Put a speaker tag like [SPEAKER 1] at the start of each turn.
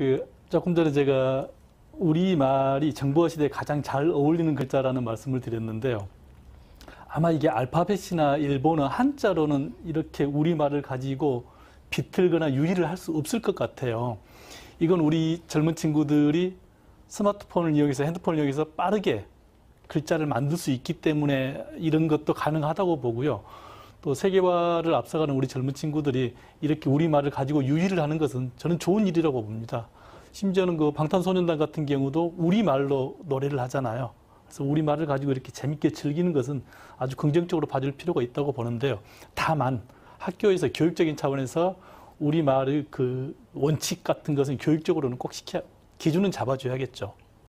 [SPEAKER 1] 그 조금 전에 제가 우리 말이 정보화 시대에 가장 잘 어울리는 글자라는 말씀을 드렸는데요. 아마 이게 알파벳이나 일본어 한자로는 이렇게 우리 말을 가지고 비틀거나 유리를 할 수 없을 것 같아요. 이건 우리 젊은 친구들이 스마트폰을 이용해서 핸드폰을 이용해서 빠르게 글자를 만들 수 있기 때문에 이런 것도 가능하다고 보고요. 또 세계화를 앞서가는 우리 젊은 친구들이 이렇게 우리말을 가지고 유의를 하는 것은 저는 좋은 일이라고 봅니다. 심지어는 그 방탄소년단 같은 경우도 우리말로 노래를 하잖아요. 그래서 우리말을 가지고 이렇게 재밌게 즐기는 것은 아주 긍정적으로 봐줄 필요가 있다고 보는데요. 다만 학교에서 교육적인 차원에서 우리말의 그 원칙 같은 것은 교육적으로는 꼭 시켜, 기준은 잡아줘야겠죠.